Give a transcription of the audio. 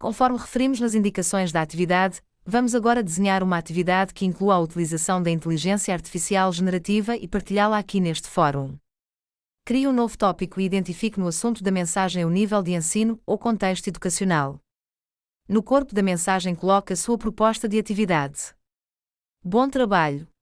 Conforme referimos nas indicações da atividade, vamos agora desenhar uma atividade que inclua a utilização da inteligência artificial generativa e partilhá-la aqui neste fórum. Crie um novo tópico e identifique no assunto da mensagem o nível de ensino ou contexto educacional. No corpo da mensagem coloque a sua proposta de atividade. Bom trabalho!